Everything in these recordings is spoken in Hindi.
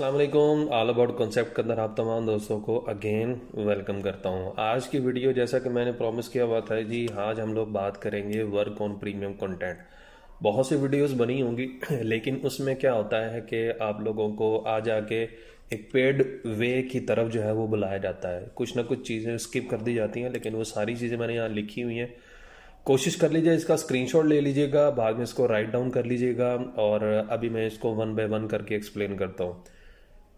वालेकुम ऑल अबाउट कॉन्सेप्ट के अंदर आप तमाम दोस्तों को अगेन वेलकम करता हूँ आज की वीडियो जैसा कि मैंने प्रॉमिस किया हुआ था जी आज हम लोग बात करेंगे वर्क ऑन प्रीमियम कंटेंट बहुत सी वीडियोस बनी होंगी लेकिन उसमें क्या होता है कि आप लोगों को आ जाके एक पेड वे की तरफ जो है वो बुलाया जाता है कुछ ना कुछ चीज़ें स्किप कर दी जाती हैं लेकिन वो सारी चीज़ें मैंने यहाँ लिखी हुई हैं कोशिश कर लीजिए इसका स्क्रीनशॉट ले लीजिएगा बाद में इसको राइट डाउन कर लीजिएगा और अभी मैं इसको वन बाय वन करके एक्सप्लेन करता हूँ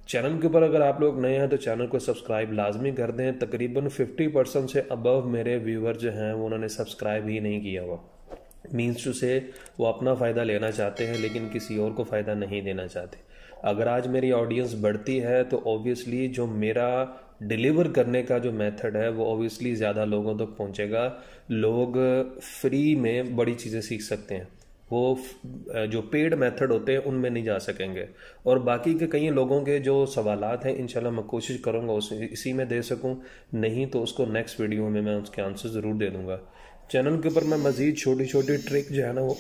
चैनल के ऊपर अगर आप लोग नए हैं तो चैनल को सब्सक्राइब लाजमी कर दें तकरीबन 50 परसेंट से अबव मेरे व्यूवर जो हैं वो उन्होंने सब्सक्राइब ही नहीं किया हुआ मीन्स टू से वो अपना फ़ायदा लेना चाहते हैं लेकिन किसी और को फ़ायदा नहीं देना चाहते अगर आज मेरी ऑडियंस बढ़ती है तो ऑब्वियसली जो मेरा डिलीवर करने का जो मेथड है वो ऑब्वियसली ज़्यादा लोगों तक तो पहुंचेगा लोग फ्री में बड़ी चीज़ें सीख सकते हैं वो जो पेड मेथड होते हैं उनमें नहीं जा सकेंगे और बाकी के कई लोगों के जो सवाल हैं इंशाल्लाह मैं कोशिश करूँगा उस इसी में दे सकूँ नहीं तो उसको नेक्स्ट वीडियो में मैं उसके आंसर ज़रूर दे दूँगा चैनल के ऊपर मैं मज़ीद छोटी छोटी ट्रिक जो है ना वो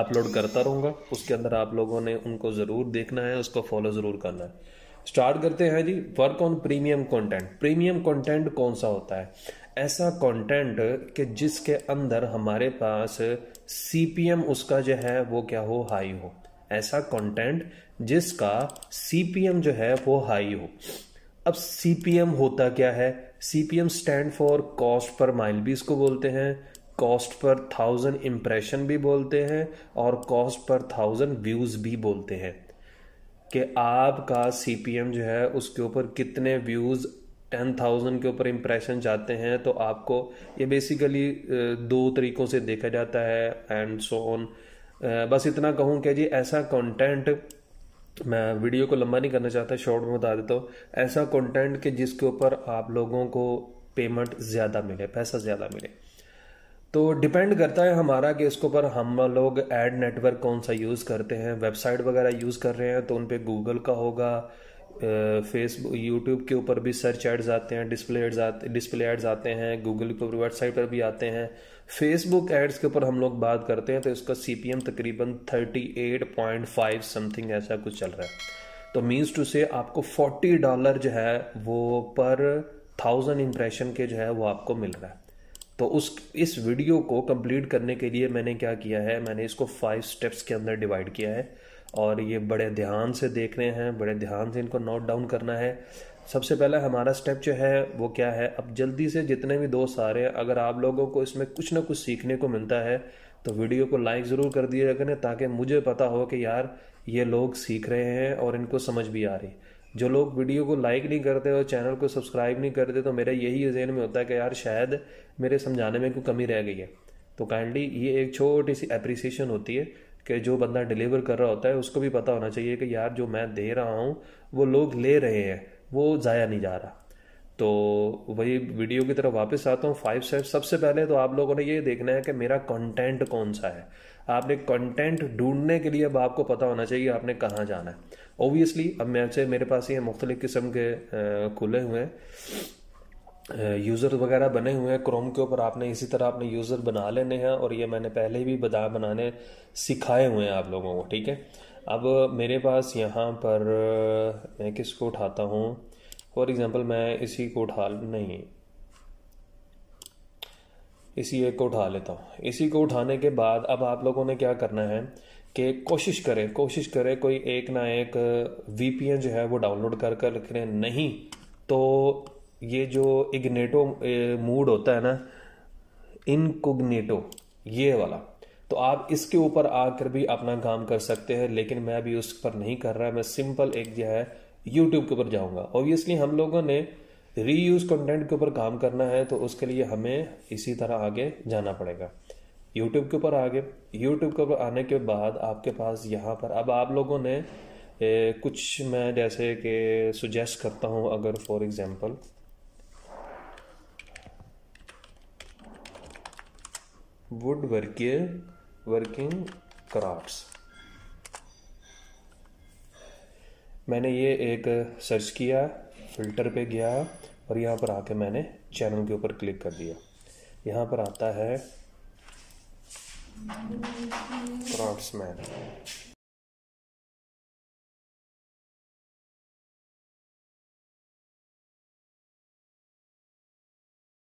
अपलोड करता रहूँगा उसके अंदर आप लोगों ने उनको ज़रूर देखना है उसको फॉलो ज़रूर करना है स्टार्ट करते हैं जी work on premium content premium content कौन सा होता है ऐसा कंटेंट कि जिसके अंदर हमारे पास सीपीएम उसका जो है वो क्या हो हाई हो ऐसा कंटेंट जिसका सीपीएम जो है वो हाई हो अब सीपीएम होता क्या है CPM stand for cost per mile भी इसको बोलते हैं कॉस्ट पर थाउजेंड इम्प्रेशन भी बोलते हैं और कॉस्ट पर थाउजेंड व्यूज़ भी बोलते हैं कि आपका सीपीएम जो है उसके ऊपर कितने व्यूज़ टेन थाउजेंड के ऊपर इम्प्रेशन जाते हैं तो आपको ये बेसिकली दो तरीक़ों से देखा जाता है एंड सो ऑन बस इतना कहूँ कि जी ऐसा कंटेंट मैं वीडियो को लंबा नहीं करना चाहता शॉर्ट में बता देता हूँ ऐसा कंटेंट कि जिसके ऊपर आप लोगों को पेमेंट ज़्यादा मिले पैसा ज़्यादा मिले तो डिपेंड करता है हमारा कि इसके ऊपर हम लोग एड नेटवर्क कौन सा यूज़ करते हैं वेबसाइट वगैरह यूज़ कर रहे हैं तो उन पर गूगल का होगा फेसबुक यूट्यूब के ऊपर भी सर्च एड्स आते हैं डिस्प्ले एड्स आते डिस्प्ले एड्स आते हैं गूगल के ऊपर वेबसाइट पर भी आते हैं फेसबुक एड्स के ऊपर हम लोग बात करते हैं तो इसका सी पी एम तकरीबन thirty eight point five something ऐसा कुछ चल रहा है तो मीन्स टू से आपको फोर्टी डॉलर जो है वो पर थाउजेंड इंप्रेशन के जो है वो आपको मिल रहा है तो उस इस वीडियो को कंप्लीट करने के लिए मैंने क्या किया है मैंने इसको फाइव स्टेप्स के अंदर डिवाइड किया है और ये बड़े ध्यान से देख रहे हैं बड़े ध्यान से इनको नोट डाउन करना है सबसे पहला हमारा स्टेप जो है वो क्या है अब जल्दी से जितने भी दोस्त आ रहे हैं अगर आप लोगों को इसमें कुछ ना कुछ सीखने को मिलता है तो वीडियो को लाइक ज़रूर कर दिया करें ताकि मुझे पता हो कि यार ये लोग सीख रहे हैं और इनको समझ भी आ रही है जो लोग वीडियो को लाइक नहीं करते और चैनल को सब्सक्राइब नहीं करते तो मेरा यही जहन में होता है कि यार शायद मेरे समझाने में कोई कमी रह गई है तो काइंडली ये एक छोटी सी अप्रिसिएशन होती है कि जो बंदा डिलीवर कर रहा होता है उसको भी पता होना चाहिए कि यार जो मैं दे रहा हूँ वो लोग ले रहे हैं वो ज़ाया नहीं जा रहा तो वही वीडियो की तरफ वापस आता हूँ फाइव स्टेप्स सबसे पहले तो आप लोगों ने ये देखना है कि मेरा कंटेंट कौन सा है आपने कंटेंट ढूंढने के लिए अब आपको पता होना चाहिए आपने कहाँ जाना है ओबियसली अब मैं से मेरे पास ये मुख्तलिफ़ किस्म के खुले हुए हैं यूज़र वगैरह बने हुए हैं क्रोम के ऊपर आपने इसी तरह आपने यूज़र बना लेने हैं और ये मैंने पहले भी बता बनाने सिखाए हुए हैं आप लोगों को ठीक है अब मेरे पास यहाँ पर मैं किसको उठाता हूँ फॉर एग्ज़ाम्पल मैं इसी को उठा नहीं इसी एक को उठा लेता हूँ इसी को उठाने के बाद अब आप लोगों ने क्या करना है कि कोशिश करें कोशिश करें कोई एक ना एक वी जो है वो डाउनलोड कर कर रख रहे नहीं तो ये जो इग्नेटो मूड होता है ना इनकोग्नेटो ये वाला तो आप इसके ऊपर आकर भी अपना काम कर सकते हैं लेकिन मैं अभी उस पर नहीं कर रहा मैं सिंपल एक जो है यूट्यूब के ऊपर जाऊंगा ऑब्वियसली हम लोगों ने रीयूज़ कंटेंट के ऊपर काम करना है तो उसके लिए हमें इसी तरह आगे जाना पड़ेगा यूट्यूब के ऊपर आगे यूट्यूब के ऊपर आने के बाद आपके पास यहाँ पर अब आप लोगों ने ए, कुछ मैं जैसे कि सुजेस्ट करता हूँ अगर for example wood working working crafts मैंने ये एक सर्च किया फ़िल्टर पे गया और यहाँ पर आके मैंने चैनल के ऊपर क्लिक कर दिया यहाँ पर आता है क्राफ्ट्समैन